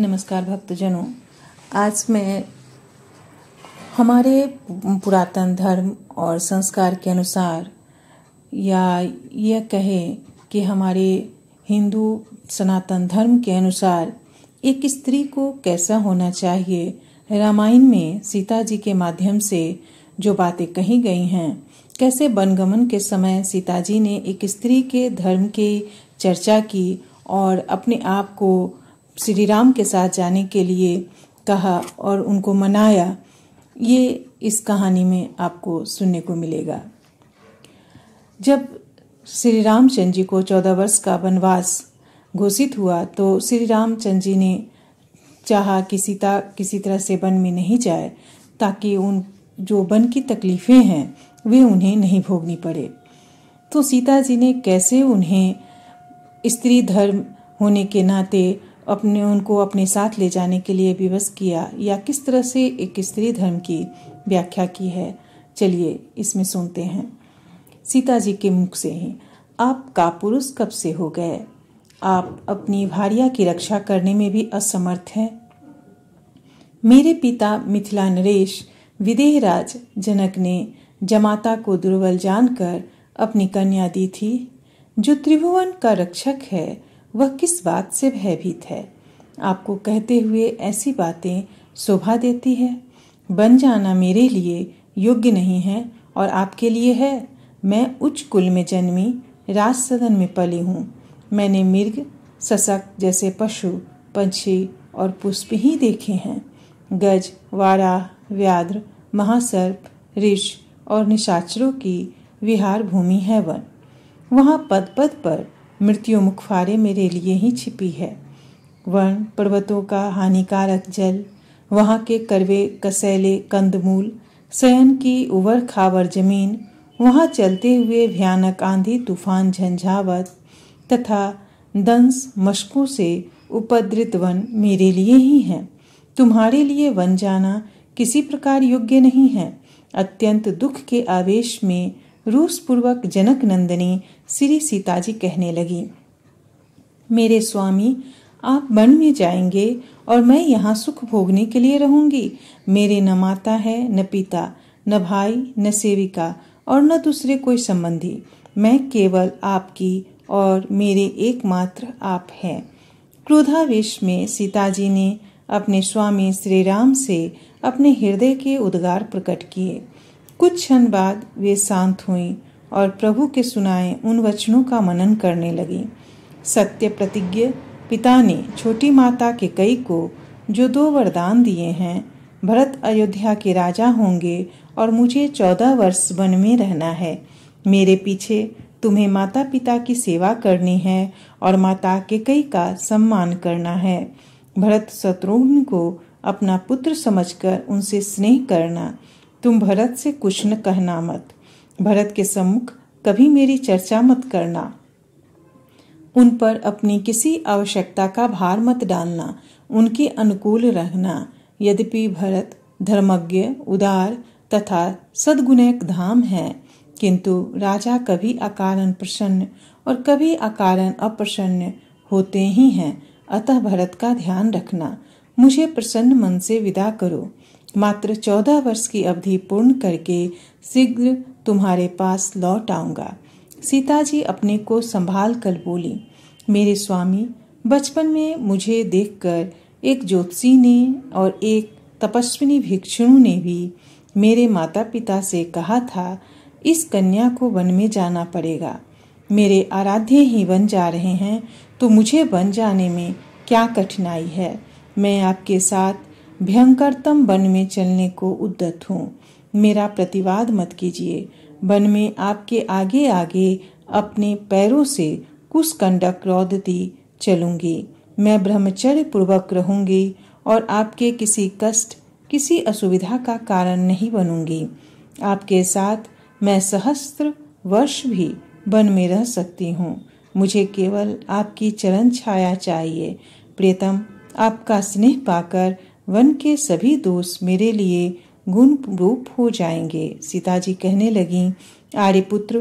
नमस्कार भक्तजनों आज मैं हमारे पुरातन धर्म और संस्कार के अनुसार या यह कहे कि हमारे हिंदू सनातन धर्म के अनुसार एक स्त्री को कैसा होना चाहिए रामायण में सीता जी के माध्यम से जो बातें कही गई हैं कैसे वनगमन के समय सीता जी ने एक स्त्री के धर्म की चर्चा की और अपने आप को श्री राम के साथ जाने के लिए कहा और उनको मनाया ये इस कहानी में आपको सुनने को मिलेगा जब श्री रामचंद्र जी को चौदह वर्ष का वनवास घोषित हुआ तो श्री रामचंद्र जी ने चाहा कि सीता किसी तरह से वन में नहीं जाए ताकि उन जो वन की तकलीफ़ें हैं वे उन्हें नहीं भोगनी पड़े तो सीता जी ने कैसे उन्हें स्त्री धर्म होने के नाते अपने उनको अपने साथ ले जाने के लिए विवश किया या किस तरह से एक स्त्री धर्म की व्याख्या की है चलिए इसमें सुनते हैं सीता जी के मुख से ही आप का पुरुष कब से हो गए आप अपनी भारिया की रक्षा करने में भी असमर्थ हैं मेरे पिता मिथिला नरेश विदेहराज जनक ने जमाता को दुर्बल जानकर अपनी कन्या दी थी जो त्रिभुवन का रक्षक है वह किस बात से भयभीत है आपको कहते हुए ऐसी बातें शोभा देती है बन जाना मेरे लिए योग्य नहीं है और आपके लिए है मैं उच्च कुल में जन्मी राज सदन में पली हूँ मैंने मृग सशक जैसे पशु पंछी और पुष्प ही देखे हैं गज वारा व्याद्र महासर्प ऋष और निशाचरों की विहार भूमि है वन वहाँ पद पद पर मृत्यु मुखफारे मेरे लिए ही छिपी है वर्ण पर्वतों का हानिकारक जल वहाँ के करवे कसैले कंदमूल सयन की उवर खावर जमीन वहाँ चलते हुए भयानक आंधी तूफान झंझावत तथा दंस मशकों से उपद्रित वन मेरे लिए ही हैं तुम्हारे लिए वन जाना किसी प्रकार योग्य नहीं है अत्यंत दुख के आवेश में रूसपूर्वक जनक नंदिनी श्री सीता जी कहने लगी मेरे स्वामी आप वन में जाएंगे और मैं यहाँ सुख भोगने के लिए रहूंगी मेरे न माता है न पिता न भाई न सेविका और न दूसरे कोई संबंधी मैं केवल आपकी और मेरे एकमात्र आप हैं क्रोधावेश में सीताजी ने अपने स्वामी श्री राम से अपने हृदय के उद्गार प्रकट किए कुछ क्षण बाद वे शांत हुईं और प्रभु के सुनाए उन वचनों का मनन करने लगी सत्य प्रतिज्ञ पिता ने छोटी माता के कई को जो दो वरदान दिए हैं भरत अयोध्या के राजा होंगे और मुझे चौदह वर्ष वन में रहना है मेरे पीछे तुम्हें माता पिता की सेवा करनी है और माता के कई का सम्मान करना है भरत शत्रुघ्न को अपना पुत्र समझकर उनसे स्नेह करना तुम भरत से कुछ न कहना मत भरत के सम्मुख कभी मेरी चर्चा मत करना उन पर अपनी किसी आवश्यकता का भार मत डालना उनके अनुकूल रहना यद्यपि भरत धर्मज्ञ उदार तथा सदगुणक धाम है किंतु राजा कभी अकारण प्रसन्न और कभी अकारण अप्रसन्न होते ही हैं अतः भरत का ध्यान रखना मुझे प्रसन्न मन से विदा करो मात्र चौदह वर्ष की अवधि पूर्ण करके शीघ्र तुम्हारे पास लौट आऊँगा सीता जी अपने को संभाल कर बोली मेरे स्वामी बचपन में मुझे देखकर एक ज्योतिषी ने और एक तपस्विनी भिक्षुणु ने भी मेरे माता पिता से कहा था इस कन्या को वन में जाना पड़ेगा मेरे आराध्य ही बन जा रहे हैं तो मुझे बन जाने में क्या कठिनाई है मैं आपके साथ भयंकरतम वन में चलने को उद्दत हूँ मेरा प्रतिवाद मत कीजिए वन में आपके आगे आगे अपने पैरों से कुछ कंडक रौदती चलूंगी मैं ब्रह्मचर्य पूर्वक रहूंगी और आपके किसी कष्ट किसी असुविधा का कारण नहीं बनूंगी आपके साथ मैं सहस्त्र वर्ष भी वन में रह सकती हूँ मुझे केवल आपकी चरण छाया चाहिए प्रीतम आपका स्नेह पाकर वन के सभी दोस्त मेरे लिए गुण रूप हो जाएंगे सीता जी कहने लगी आर्यपुत्र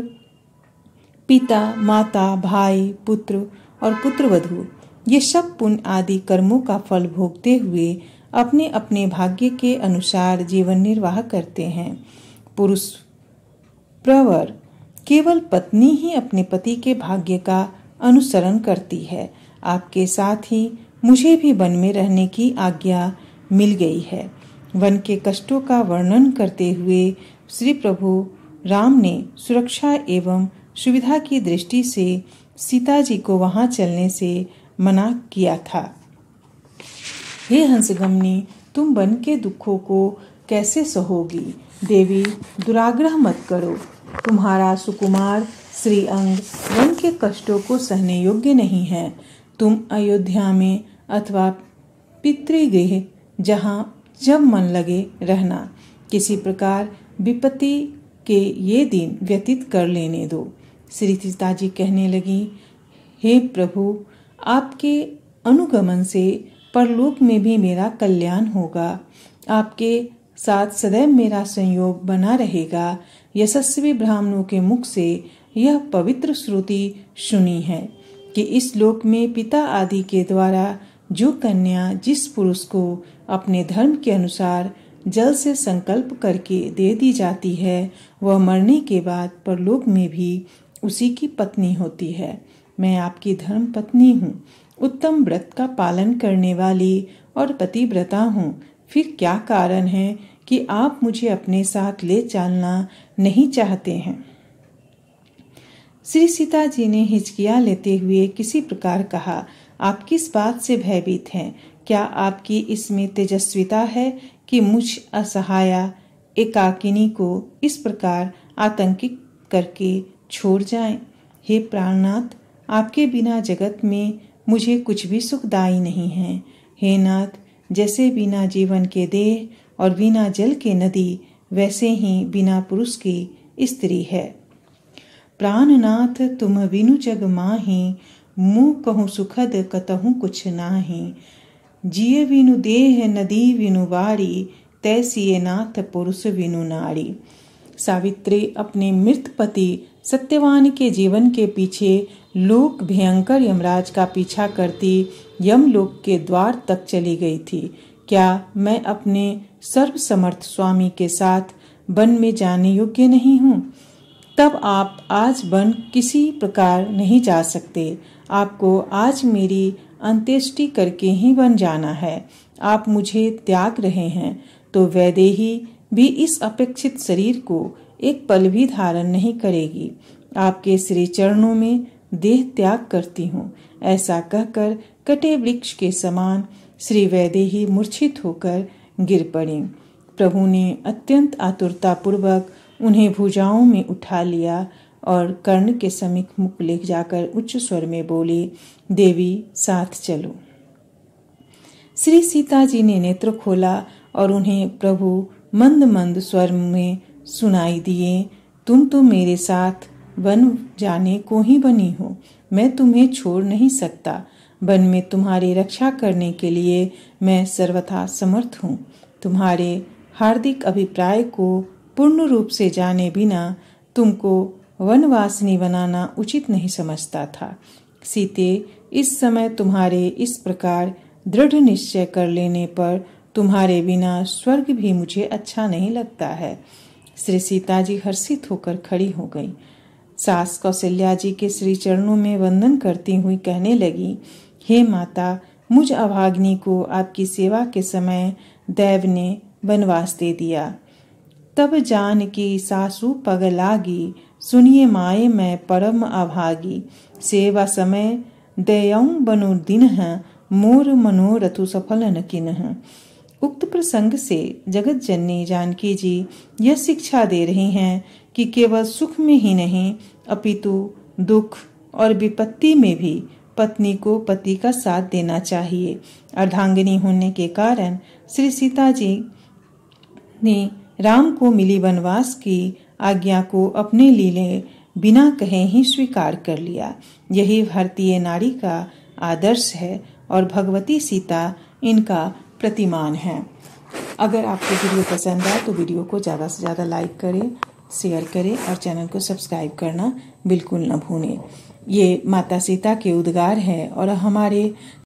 पिता माता भाई पुत्र और पुत्रवधु ये सब पुण्य आदि कर्मों का फल भोगते हुए अपने अपने भाग्य के अनुसार जीवन निर्वाह करते हैं पुरुष प्रवर केवल पत्नी ही अपने पति के भाग्य का अनुसरण करती है आपके साथ ही मुझे भी वन में रहने की आज्ञा मिल गई है वन के कष्टों का वर्णन करते हुए श्री प्रभु राम ने सुरक्षा एवं सुविधा की दृष्टि से सीता जी को वहां चलने से मना किया था हे हंसगमनी तुम वन के दुखों को कैसे सहोगी देवी दुराग्रह मत करो तुम्हारा सुकुमार श्री अंग वन के कष्टों को सहने योग्य नहीं है तुम अयोध्या में अथवा पितृगृह जहाँ जब मन लगे रहना किसी प्रकार विपत्ति के ये दिन व्यतीत कर लेने दो श्री सीता जी कहने लगी हे प्रभु आपके अनुगमन से परलोक में भी मेरा कल्याण होगा आपके साथ सदैव मेरा संयोग बना रहेगा यशस्वी ब्राह्मणों के मुख से यह पवित्र श्रुति सुनी है कि इस लोक में पिता आदि के द्वारा जो कन्या जिस पुरुष को अपने धर्म के अनुसार जल से संकल्प करके दे दी जाती है वह मरने के बाद परलोक में भी उसी की पत्नी होती है मैं आपकी धर्म पत्नी हूँ उत्तम व्रत का पालन करने वाली और पतिव्रता हूँ फिर क्या कारण है कि आप मुझे अपने साथ ले चलना नहीं चाहते हैं श्री सीता जी ने हिचकिया लेते हुए किसी प्रकार कहा आप किस बात से भयभीत हैं क्या आपकी इसमें तेजस्विता है कि मुझ असहाय एकाकिनी को इस प्रकार आतंकित करके छोड़ जाएं? हे प्राणनाथ आपके बिना जगत में मुझे कुछ भी सुखदायी नहीं है हे नाथ जैसे बिना जीवन के देह और बिना जल के नदी वैसे ही बिना पुरुष की स्त्री है प्राणनाथ तुम विनु जग माही मुँह कहूँ सुखद कतहूँ कुछ नाही जिये विनु देह नदी विनु वारी तैसिए नाथ पुरुष विनु नारी सावित्री अपने मृत पति सत्यवान के जीवन के पीछे लोक भयंकर यमराज का पीछा करती यमलोक के द्वार तक चली गई थी क्या मैं अपने सर्वसमर्थ स्वामी के साथ वन में जाने योग्य नहीं हूँ तब आप आज बन किसी प्रकार नहीं जा सकते आपको आज मेरी अंत्येष्टि करके ही बन जाना है आप मुझे त्याग रहे हैं तो वैदेही भी इस अपेक्षित शरीर को एक पल भी धारण नहीं करेगी आपके श्री चरणों में देह त्याग करती हूँ ऐसा कहकर कटे वृक्ष के समान श्री वैदेही मूर्छित होकर गिर पड़ी प्रभु ने अत्यंत आतुरतापूर्वक उन्हें भुजाओं में उठा लिया और कर्ण के समीप मुख ले जाकर उच्च स्वर में बोली देवी साथ चलो श्री सीता जी ने नेत्र खोला और उन्हें प्रभु मंद मंद स्वर में सुनाई दिए तुम तो मेरे साथ वन जाने को ही बनी हो मैं तुम्हें छोड़ नहीं सकता वन में तुम्हारी रक्षा करने के लिए मैं सर्वथा समर्थ हूँ तुम्हारे हार्दिक अभिप्राय को पूर्ण रूप से जाने बिना तुमको वनवासिनी बनाना उचित नहीं समझता था सीते इस समय तुम्हारे इस प्रकार दृढ़ निश्चय कर लेने पर तुम्हारे बिना स्वर्ग भी मुझे अच्छा नहीं लगता है श्री सीता जी हर्षित होकर खड़ी हो गई सास कौशल्या जी के श्री चरणों में वंदन करती हुई कहने लगी हे माता मुझ अभाग्नि को आपकी सेवा के समय दैव ने वनवास दे दिया तब जान की सासु पगलागी सुनिए माए मैं परम अभागी सेवा समय दयाऊ बनु दिन है मोर मनोरथु सफल न किन है उक्त प्रसंग से जगत जननी जानकी जी यह शिक्षा दे रहे हैं कि केवल सुख में ही नहीं अपितु दुख और विपत्ति में भी पत्नी को पति का साथ देना चाहिए अर्धांगिनी होने के कारण श्री सीता जी ने राम को मिली वनवास की आज्ञा को अपने लिए बिना कहे ही स्वीकार कर लिया यही भारतीय नारी का आदर्श है और भगवती सीता इनका प्रतिमान है अगर आपको वीडियो पसंद आए तो वीडियो को ज़्यादा से ज़्यादा लाइक करें शेयर करें और चैनल को सब्सक्राइब करना बिल्कुल न भूलें ये माता सीता के उद्गार हैं और हमारे